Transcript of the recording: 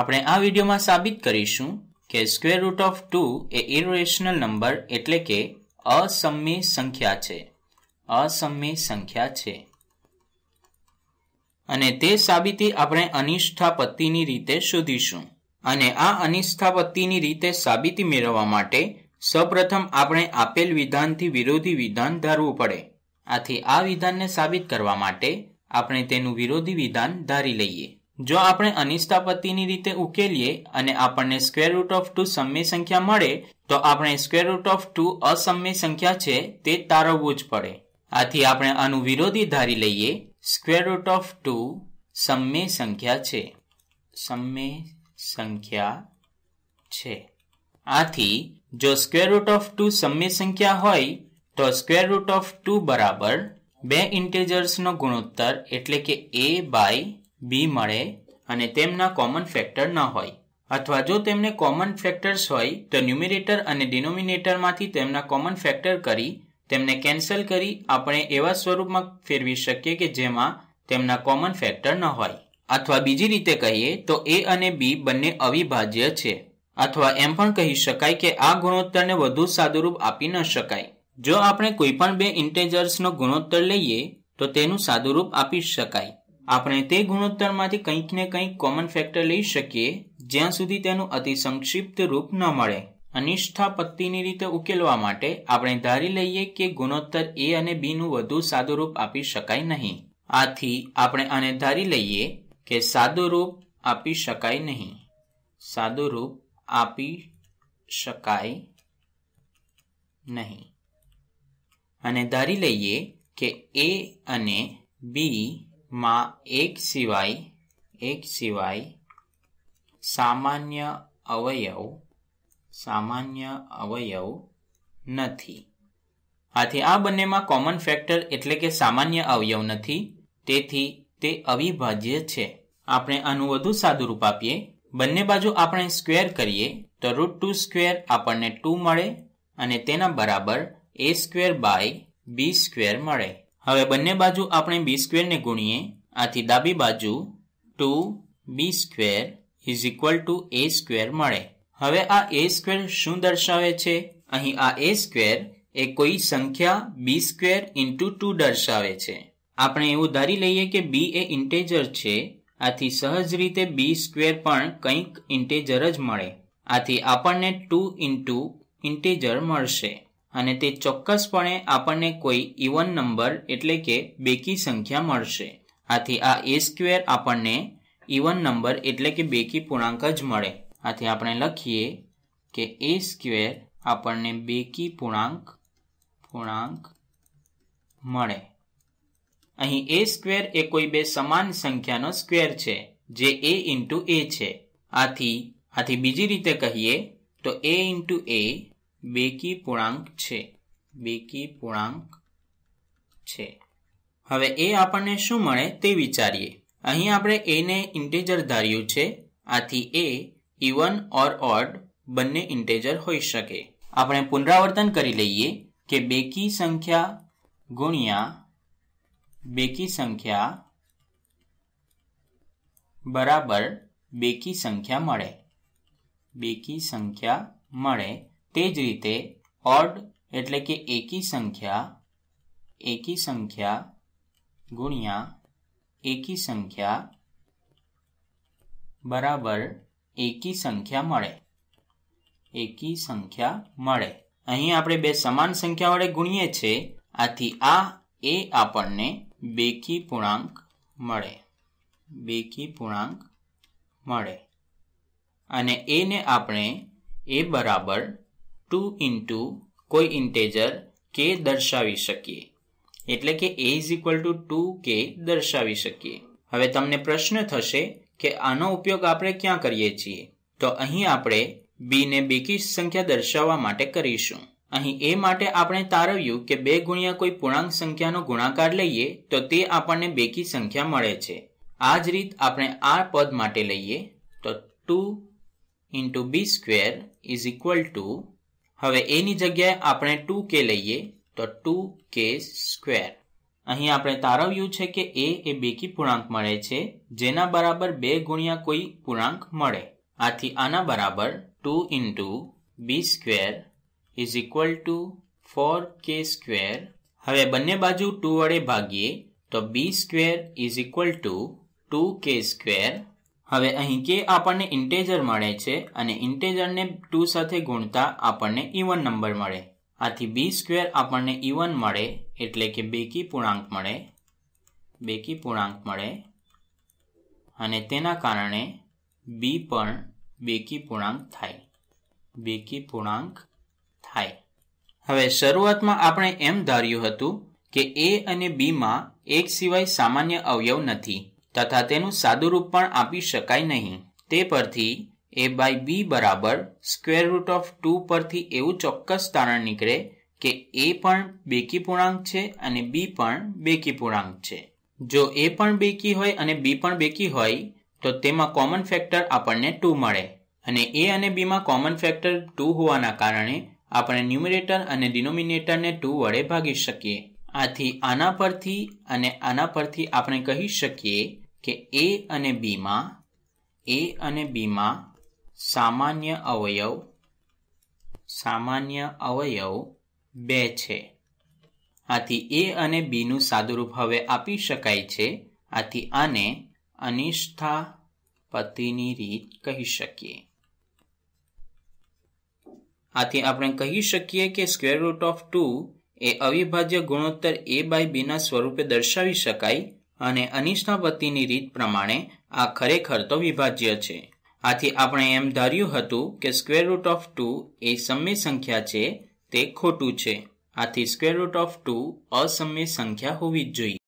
આપણે આ વિડીયોમાં સાબિત કરીશું કે સ્ક્વેર રૂટ ઓફ ટુ એ ઇરોરેશનલ નંબર એટલે કે અસમ્ય સંખ્યા છે અસમ્ય સંખ્યા છે અને તે સાબિતી આપણે અનિષ્ઠાપત્તિની રીતે શોધીશું અને આ અનિષ્ઠાપત્તિની રીતે સાબિતી મેળવવા માટે સૌપ્રથમ આપણે આપેલ વિધાનથી વિરોધી વિધાન ધારવું પડે આથી આ વિધાનને સાબિત કરવા માટે આપણે તેનું વિરોધી વિધાન ધારી લઈએ જો આપણે અનિષ્ટાપતિની રીતે ઉકેલીએ અને આપણને સ્ક્વેર રૂટ ઓફ ટુ સમ્ય સંખ્યા મળે તો આપણે સ્ક્વેર રૂટ ઓફ ટુ અસમ્ય સંખ્યા છે તે તારવવું જ પડે આથી આપણે આનું વિરોધી ધારી લઈએ સ્કવેર રૂટ ઓફ ટુ સમ્ય સંખ્યા છે સમ્ય સંખ્યા છે આથી જો સ્કવેર રૂટ ઓફ ટુ સમ્ય સંખ્યા હોય તો સ્ક્વેર રૂટ ઓફ ટુ બરાબર બે ઇન્ટેજર્સનો ગુણોત્તર એટલે કે એ બાય બી મળે અને તેમના કોમન ફેક્ટર ન હોય અથવા જો તેમને કોમન ફેક્ટર્સ હોય તો ન્યુમિરેટર અને ડિનોમિનેટરમાંથી તેમના કોમન ફેક્ટર કરી તેમને કેન્સલ કરી આપણે એવા સ્વરૂપમાં ફેરવી શકીએ કે જેમાં તેમના કોમન ફેક્ટર ન હોય અથવા બીજી રીતે કહીએ તો એ અને બી બંને અવિભાજ્ય છે અથવા એમ પણ કહી શકાય કે આ ગુણોત્તરને વધુ સાદુરૂપ આપી ન શકાય જો આપણે કોઈપણ બે ઇન્ટેજર્સનો ગુણોત્તર લઈએ તો તેનું સાદુરૂપ આપી શકાય આપણે તે ગુણોત્તરમાંથી કંઈક ને કંઈક કોમન ફેક્ટર લઈ શકીએ જ્યાં સુધી તેનું અતિ સંક્ષિપ્ત રૂપ ન મળે અનિષ્ઠાપત્તિની રીતે ઉકેલવા માટે આપણે ધારી લઈએ કે ગુણોત્તર એ અને બીનું વધુ સાદું રૂપ આપી શકાય નહીં આથી આપણે આને ધારી લઈએ કે સાદું રૂપ આપી શકાય નહીં સાદું રૂપ આપી શકાય નહીં અને ધારી લઈએ કે એ અને બી માં એક સિવાય એક સિવાય સામાન્ય અવયવ સામાન્ય અવયવ નથી આથી આ બંનેમાં કોમન ફેક્ટર એટલે કે સામાન્ય અવયવ નથી તેથી તે અવિભાજ્ય છે આપણે આનું વધુ સાદું રૂપ આપીએ બંને બાજુ આપણે સ્ક્વેર કરીએ તો રૂટ ટુ સ્ક્વેર આપણને ટુ મળે અને તેના બરાબર A square by B square મળે હવે બંને બાજુ આપણે બી સ્ક્વેરને ગુણીએ આથી ડાબી બાજુ two B square is equal to A square મળે હવે આ એ સ્ક્વેર શું દર્શાવે છે અહીં આ એ સ્ક્વેર એ કોઈ સંખ્યા બી સ્ક્વેર ઇન્ટુ ટુ દર્શાવે છે આપણે એવું ધારી લઈએ કે બી એ ઇન્ટેજર છે આથી સહજ રીતે બી સ્ક્વેર પણ કંઈક ઇન્ટેજર જ મળે આથી આપણને ટુ ઇન્ટુ ઇન્ટેજર મળશે અને તે ચોક્કસપણે આપણને કોઈ ઇવન નંબર એટલે કે બેકી સંખ્યા મળશે આથી આ એ સ્ક્વેર આપણને ઇવન નંબર એટલે કે બેકી પૂર્ણાંક જ મળે આથી આપણે લખીએ કે એ સ્ક્વેર આપણને બેકી પૂર્ણાંક પૂર્ણાંક મળે અહીં એ સ્ક્વેર એ કોઈ બે સમાન સંખ્યાનો સ્ક્વેર છે જે એ ઇન્ટુ એ છે આથી આથી બીજી રીતે કહીએ તો એ ઇન્ટુ એ બેકી પૂર્ણાંક છે બેકી પૂર્ણાંક છે હવે એ આપણને શું મળે તે વિચારીએ અહીં આપણે એને ઇન્ટેજર ધાર્યું છે આથી એ ઇવન ઓર ઓડ બંને ઇન્ટેજર હોઈ શકે આપણે પુનરાવર્તન કરી લઈએ કે બેકી સંખ્યા ગુણ્યા બેકી સંખ્યા બરાબર બેકી સંખ્યા મળે બેકી સંખ્યા મળે તે જ રીતે ઓડ એટલે કે એકી સંખ્યા એકી સંખ્યા ગુણ્યા એકી સંખ્યા બરાબર એકી સંખ્યા મળે એકી સંખ્યા મળે અહીં આપણે બે સમાન સંખ્યા વડે ગુણીએ છીએ આથી આ એ આપણને બેકી પૂર્ણાંક મળે બેકી પૂર્ણાંક મળે અને એને આપણે એ બરાબર ટુ ઇન્ટુ કોઈ ઇન્ટેજર કે દર્શાવી શકીએ એટલે કે A is equal to two two દર્શાવી શકીએ હવે તમને પ્રશ્ન થશે કે આનો ઉપયોગ આપણે ક્યાં કરીએ છીએ તો અહીં આપણે બી ને બેકી સંખ્યા દર્શાવવા માટે કરીશું અહીં એ માટે આપણે તારવ્યું કે બે ગુણ્યા કોઈ પૂર્ણાંક સંખ્યાનો ગુણાકાર લઈએ તો તે આપણને બેકી સંખ્યા મળે છે આ જ રીત આપણે આ પદ માટે લઈએ તો two into B square is equal to હવે એની જગ્યાએ આપણે ટુ કે લઈએ તો ટુ કે સ્ક્વેર અહીં આપણે તારવ્યું છે કે એ એ બેકી પૂર્ણાંક મળે છે જેના બરાબર બે ગુણ્યા કોઈ પૂર્ણાંક મળે આથી આના બરાબર two into B square is equal to four K square હવે બંને બાજુ ટુ વડે ભાગીએ તો B square is equal to two K square હવે અહીં કે આપણને ઇન્ટેજર મળે છે અને ઇન્ટેજરને ટુ સાથે ગુણતા આપણને ઇવન નંબર મળે આથી બી સ્ક્વેર આપણને ઇવન મળે એટલે કે બેકી પૂર્ણાંક મળે બેકી પૂર્ણાંક મળે અને તેના કારણે બી પણ બેકી પૂર્ણાંક થાય બેકી પૂર્ણાંક થાય હવે શરૂઆતમાં આપણે એમ ધાર્યું હતું કે એ અને બીમાં એક સિવાય સામાન્ય અવયવ નથી તથા તેનું સાદુરૂપ પણ આપી શકાય નહીં તે પરથી એ બાય બી બરાબર સ્ક્વેર રૂટ ઓફ ટુ પરથી એવું ચોક્કસ તારણ નીકળે કે એ પણ બેકી પૂર્ણાંક છે અને બી પણ બેકી પૂર્ણાંક છે જો એ પણ બેકી હોય અને બી પણ બેકી હોય તો તેમાં કોમન ફેક્ટર આપણને ટુ મળે અને એ અને બીમાં કોમન ફેક્ટર ટુ હોવાના કારણે આપણે ન્યુમિનેટર અને ડિનોમિનેટરને ટુ વડે ભાગી શકીએ આથી આના પરથી અને આના પરથી આપણે કહી શકીએ કે એ અને બીમાં એ અને બીમાં સામાન્ય અવયવ સામાન્ય અવયવ બે છે આથી એ અને બીનું સાદુરૂપ હવે આપી શકાય છે આથી આને અનિષ્ઠા પતિની રીત કહી શકીએ આથી આપણે કહી શકીએ કે સ્ક્વેર રૂટ ઓફ ટુ એ અવિભાજ્ય ગુણોત્તર એ બાય બીના સ્વરૂપે દર્શાવી શકાય અને અનિષ્ટાપતિની રીત પ્રમાણે આ ખરેખર તો વિભાજ્ય છે આથી આપણે એમ ધાર્યું હતું કે સ્ક્વેર રૂટ ઓફ ટુ એ સમય સંખ્યા છે તે ખોટું છે આથી સ્ક્વેર રૂટ ઓફ ટુ અસમ્ય સંખ્યા હોવી જ જોઈએ